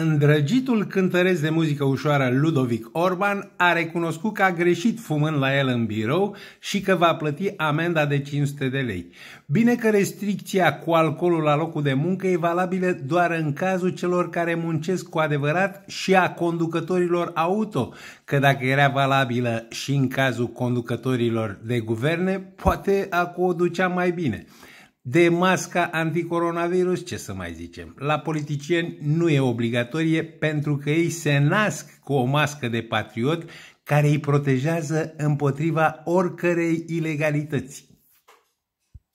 Îndrăgitul cântăreț de muzică ușoară Ludovic Orban a recunoscut că a greșit fumând la el în birou și că va plăti amenda de 500 de lei. Bine că restricția cu alcoolul la locul de muncă e valabilă doar în cazul celor care muncesc cu adevărat și a conducătorilor auto, că dacă era valabilă și în cazul conducătorilor de guverne, poate acum o ducea mai bine. De masca anticoronavirus, ce să mai zicem? La politicieni nu e obligatorie pentru că ei se nasc cu o mască de patriot care îi protejează împotriva oricărei ilegalități.